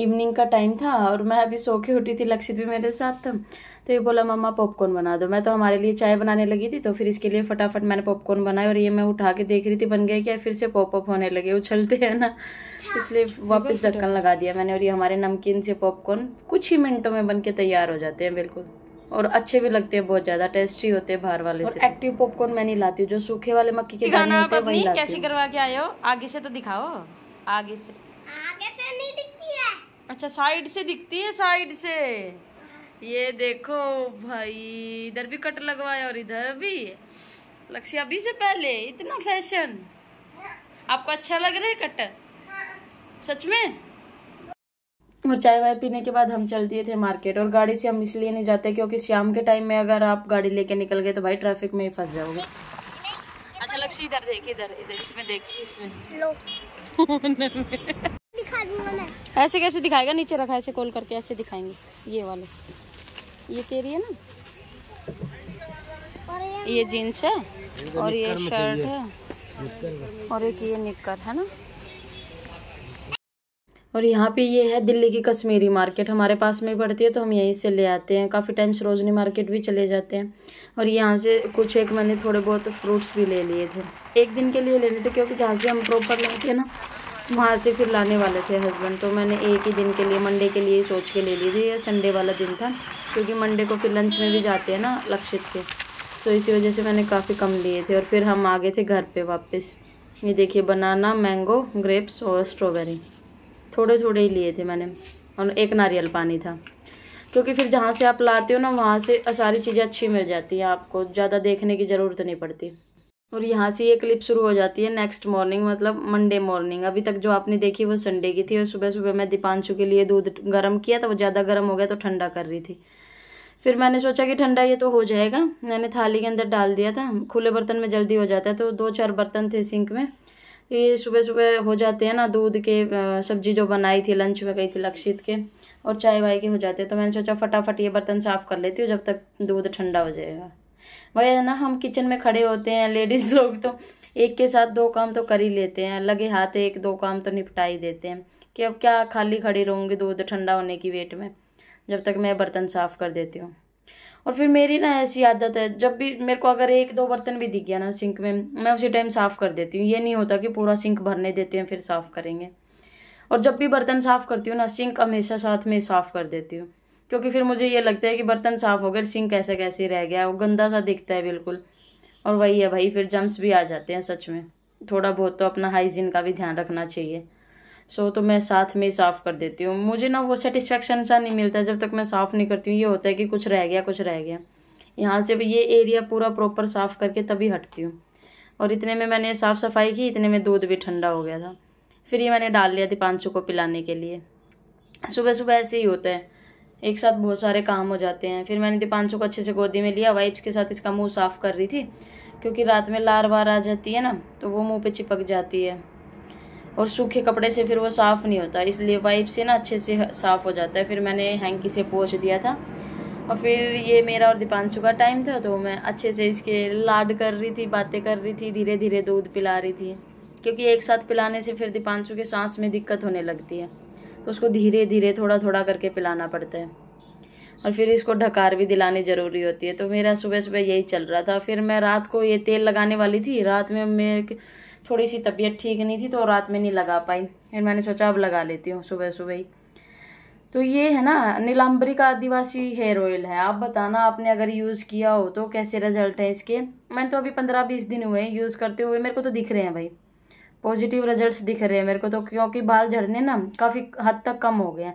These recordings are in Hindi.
इवनिंग का टाइम था और मैं अभी सो के उठी थी लक्षित भी मेरे साथ था तो ये बोला मम्मा पॉपकॉर्न बना दो मैं तो हमारे लिए चाय बनाने लगी थी तो फिर इसके लिए फटाफट मैंने पॉपकॉर्न बनाए और ये मैं उठा के देख रही थी बन गए क्या फिर से पॉपअप होने लगे उछलते हैं ना तो इसलिए वापस ढक्कन लगा दिया मैंने और ये हमारे नमकीन से पॉपकॉर्न कुछ ही मिनटों में बन के तैयार हो जाते हैं बिल्कुल और अच्छे भी लगते हैं बहुत ज्यादा टेस्टी होते हैं बाहर वाले और से एक्टिव पॉपकॉर्न मैं नहीं लाती हूँ जो सूखे वाले मक्की के दाने होते हैं वही लाती कैसी करवा के आए हो आगे से तो दिखाओ आगे से अच्छा साइड से दिखती है साइड से ये देखो भाई इधर भी कट लगवाया और इधर भी लक्ष्य अभी से पहले इतना फैशन आपको अच्छा लग रहा है कट सच में और चाय वाय पीने के बाद हम चल दिए थे मार्केट और गाड़ी से हम इसलिए नहीं जाते क्योंकि शाम के टाइम में अगर आप गाड़ी लेके निकल गए तो भाई ट्रैफिक में ही फंस जाओगे अच्छा लक्ष्य इधर देख इधर इधर इसमें देख इसमें ऐसे कैसे दिखाएगा नीचे रखा ऐसे कॉल करके ऐसे दिखाएंगे ये वाले ये तेरी है ना ये जीन्स है और ये शर्ट है और एक ये निक्कर है ना और यहाँ पे ये है दिल्ली की कश्मीरी मार्केट हमारे पास में ही पड़ती है तो हम यहीं से ले आते हैं काफ़ी टाइम सरोजनी मार्केट भी चले जाते हैं और यहाँ से कुछ एक मैंने थोड़े बहुत फ्रूट्स भी ले लिए थे एक दिन के लिए लेने थे क्योंकि जहाँ से हम प्रॉपर लेते हैं ना वहाँ से फिर लाने वाले थे हस्बैंड तो मैंने एक ही दिन के लिए मंडे के लिए सोच के ले ली थी ये संडे वाला दिन था क्योंकि मंडे को फिर लंच में भी जाते हैं ना लक्षित के सो इसी वजह से मैंने काफ़ी कम लिए थे और फिर हम आ गए थे घर पे वापस ये देखिए बनाना मैंगो ग्रेप्स और स्ट्रॉबेरी थोड़े थोड़े ही लिए थे मैंने और एक नारियल पानी था क्योंकि फिर जहाँ से आप लाते हो ना वहाँ से सारी चीज़ें अच्छी मिल जाती हैं आपको ज़्यादा देखने की ज़रूरत नहीं पड़ती और यहाँ से ये क्लिप शुरू हो जाती है नेक्स्ट मॉर्निंग मतलब मंडे मॉर्निंग अभी तक जो आपने देखी वो संडे की थी और सुबह सुबह मैं दीपांशु के लिए दूध गर्म किया था वो ज़्यादा गर्म हो गया तो ठंडा कर रही थी फिर मैंने सोचा कि ठंडा ये तो हो जाएगा मैंने थाली के अंदर डाल दिया था खुले बर्तन में जल्दी हो जाता है तो दो चार बर्तन थे सिंक में ये सुबह सुबह हो जाते हैं ना दूध के सब्जी जो बनाई थी लंच में गई थी लक्षित के और चाय वाय के हो जाते हैं तो मैंने सोचा फटाफट ये बर्तन साफ़ कर लेती हूँ जब तक दूध ठंडा हो जाएगा वही ना हम किचन में खड़े होते हैं लेडीज़ लोग तो एक के साथ दो काम तो कर ही लेते हैं लगे हाथ एक दो काम तो निपटा ही देते हैं कि अब क्या खाली खड़ी रहूँगी दूध ठंडा होने की वेट में जब तक मैं बर्तन साफ़ कर देती हूँ और फिर मेरी ना ऐसी आदत है जब भी मेरे को अगर एक दो बर्तन भी दिख गया ना सिंक में मैं उसी टाइम साफ़ कर देती हूँ ये नहीं होता कि पूरा सिंक भरने देते हैं फिर साफ़ करेंगे और जब भी बर्तन साफ़ करती हूँ ना सिंक हमेशा साथ में साफ़ कर देती हूँ क्योंकि फिर मुझे ये लगता है कि बर्तन साफ़ हो गए सिंक कैसे कैसे रह गया वो गंदा सा दिखता है बिल्कुल और वही है भाई फिर जम्स भी आ जाते हैं सच में थोड़ा बहुत तो अपना हाइजीन का भी ध्यान रखना चाहिए सो तो मैं साथ में ही साफ़ कर देती हूँ मुझे ना वो सेटिस्फेक्शन सा नहीं मिलता जब तक मैं साफ़ नहीं करती हूँ ये होता है कि कुछ रह गया कुछ रह गया यहाँ से ये एरिया पूरा प्रॉपर साफ़ करके तभी हटती हूँ और इतने में मैंने साफ़ सफाई की इतने में दूध भी ठंडा हो गया था फिर ये मैंने डाल लिया सौ को पिलाने के लिए सुबह सुबह ऐसे ही होता है एक साथ बहुत सारे काम हो जाते हैं फिर मैंने दीपांशु को अच्छे से गोदी में लिया वाइप्स के साथ इसका मुंह साफ कर रही थी क्योंकि रात में लार वार आ जाती है ना तो वो मुंह पे चिपक जाती है और सूखे कपड़े से फिर वो साफ़ नहीं होता इसलिए वाइप से ना अच्छे से साफ़ हो जाता है फिर मैंने हैंकी से पोछ दिया था और फिर ये मेरा और दीपांशु का टाइम था तो मैं अच्छे से इसके लाड कर रही थी बातें कर रही थी धीरे धीरे दूध पिला रही थी क्योंकि एक साथ पिलाने से फिर दीपांशु के सांस में दिक्कत होने लगती है तो उसको धीरे धीरे थोड़ा थोड़ा करके पिलाना पड़ता है और फिर इसको ढकार भी दिलानी ज़रूरी होती है तो मेरा सुबह सुबह यही चल रहा था फिर मैं रात को ये तेल लगाने वाली थी रात में मेरे थोड़ी सी तबीयत ठीक नहीं थी तो रात में नहीं लगा पाई फिर मैंने सोचा अब लगा लेती हूँ सुबह सुबह ही तो ये है ना नीलाम्बरी का आदिवासी हेयर ऑयल है आप बताना आपने अगर यूज़ किया हो तो कैसे रिजल्ट है इसके मैंने तो अभी पंद्रह बीस दिन हुए यूज़ करते हुए मेरे को तो दिख रहे हैं भाई पॉजिटिव रिजल्ट्स दिख रहे हैं मेरे को तो क्योंकि बाल झड़ने ना काफ़ी हद तक कम हो गए हैं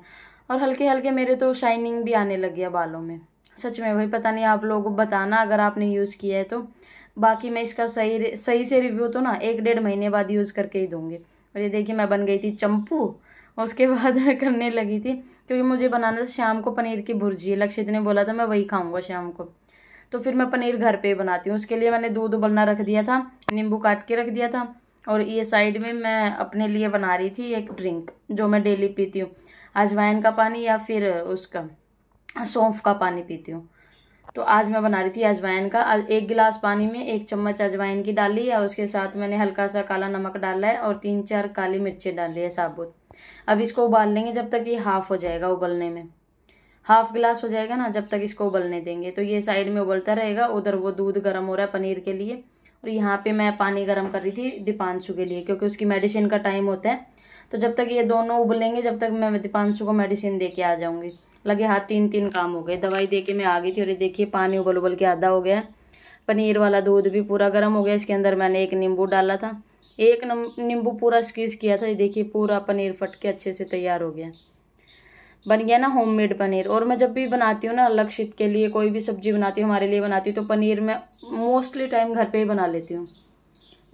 और हल्के हल्के मेरे तो शाइनिंग भी आने लग गया बालों में सच में भाई पता नहीं आप लोगों को बताना अगर आपने यूज़ किया है तो बाकी मैं इसका सही सही से रिव्यू तो ना एक डेढ़ महीने बाद यूज़ करके ही दूँगी और ये देखिए मैं बन गई थी चंपू उसके बाद मैं करने लगी थी क्योंकि मुझे बनाना था शाम को पनीर की भुर्जी लक्षित ने बोला था मैं वही खाऊंगा शाम को तो फिर मैं पनीर घर पे बनाती हूँ उसके लिए मैंने दूध उबलना रख दिया था नींबू काट के रख दिया था और ये साइड में मैं अपने लिए बना रही थी एक ड्रिंक जो मैं डेली पीती हूँ अजवाइन का पानी या फिर उसका सौंफ का पानी पीती हूँ तो आज मैं बना रही थी अजवाइन का एक गिलास पानी में एक चम्मच अजवाइन की डाली है उसके साथ मैंने हल्का सा काला नमक डाला है और तीन चार काली मिर्चें डाली है साबुत अब इसको उबाल लेंगे जब तक ये हाफ़ हो जाएगा उबलने में हाफ गिलास हो जाएगा ना जब तक इसको उबलने देंगे तो ये साइड में उबलता रहेगा उधर वो दूध गर्म हो रहा है पनीर के लिए और यहाँ पे मैं पानी गर्म कर रही थी दीपांशु के लिए क्योंकि उसकी मेडिसिन का टाइम होता है तो जब तक ये दोनों उबलेंगे जब तक मैं दीपांशु को मेडिसिन दे के आ जाऊँगी लगे हाथ तीन तीन काम हो गए दवाई दे के मैं आ गई थी और ये देखिए पानी उबल उबल के आधा हो गया पनीर वाला दूध भी पूरा गर्म हो गया इसके अंदर मैंने एक नींबू डाला था एक नींबू पूरा स्क्वीज़ किया था ये देखिए पूरा पनीर फट के अच्छे से तैयार हो गया बन गया ना होममेड पनीर और मैं जब भी बनाती हूँ ना लक्षित के लिए कोई भी सब्जी बनाती हूँ हमारे लिए बनाती हूँ तो पनीर मैं मोस्टली टाइम घर पे ही बना लेती हूँ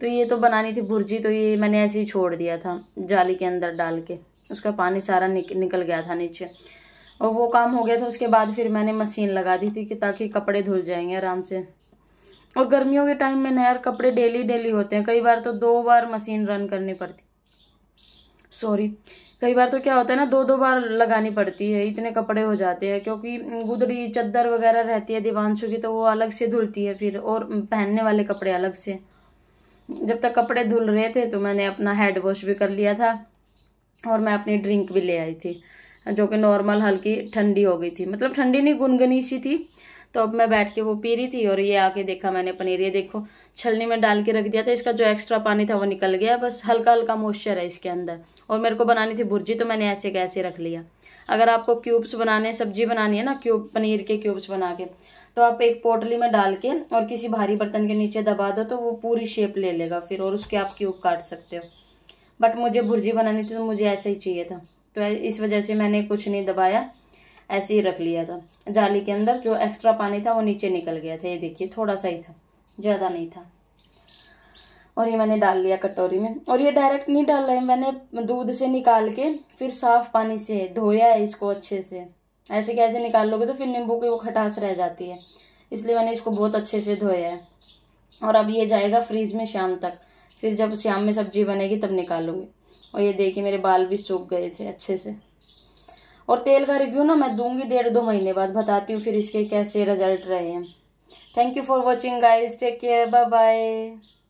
तो ये तो बनानी थी भुर्जी तो ये मैंने ऐसे ही छोड़ दिया था जाली के अंदर डाल के उसका पानी सारा निक, निकल गया था नीचे और वो काम हो गया था उसके बाद फिर मैंने मशीन लगा दी थी कि ताकि कपड़े धुल जाएंगे आराम से और गर्मियों के टाइम में नहर कपड़े डेली डेली होते हैं कई बार तो दो बार मशीन रन करनी पड़ती सॉरी कई बार तो क्या होता है ना दो दो बार लगानी पड़ती है इतने कपड़े हो जाते हैं क्योंकि गुदड़ी चद्दर वगैरह रहती है दीवानशु की तो वो अलग से धुलती है फिर और पहनने वाले कपड़े अलग से जब तक कपड़े धुल रहे थे तो मैंने अपना हेड वॉश भी कर लिया था और मैं अपनी ड्रिंक भी ले आई थी जो कि नॉर्मल हल्की ठंडी हो गई थी मतलब ठंडी नहीं गुनगुनी सी थी तो अब मैं बैठ के वो पी रही थी और ये आके देखा मैंने पनीर ये देखो छलनी में डाल के रख दिया था इसका जो एक्स्ट्रा पानी था वो निकल गया बस हल्का हल्का मॉइस्चर है इसके अंदर और मेरे को बनानी थी भुर्जी तो मैंने ऐसे कैसे रख लिया अगर आपको क्यूब्स बनाने सब्जी बनानी है ना क्यूब पनीर के क्यूब्स बना के तो आप एक पोटली में डाल के और किसी भारी बर्तन के नीचे दबा दो तो वो पूरी शेप ले लेगा फिर और उसके आप क्यूब काट सकते हो बट मुझे भुर्जी बनानी थी तो मुझे ऐसे ही चाहिए था तो इस वजह से मैंने कुछ नहीं दबाया ऐसे ही रख लिया था जाली के अंदर जो एक्स्ट्रा पानी था वो नीचे निकल गया था ये देखिए थोड़ा सा ही था ज़्यादा नहीं था और ये मैंने डाल लिया कटोरी में और ये डायरेक्ट नहीं डाल है मैंने दूध से निकाल के फिर साफ पानी से धोया है इसको अच्छे से ऐसे कैसे निकाल लोगे तो फिर नींबू की वो खटास रह जाती है इसलिए मैंने इसको बहुत अच्छे से धोया है और अब ये जाएगा फ्रीज में शाम तक फिर जब शाम में सब्जी बनेगी तब निकालूंगी और ये देखिए मेरे बाल भी सूख गए थे अच्छे से और तेल का रिव्यू ना मैं दूंगी डेढ़ दो महीने बाद बताती हूँ फिर इसके कैसे रिजल्ट रहे हैं thank you for watching guys take care bye bye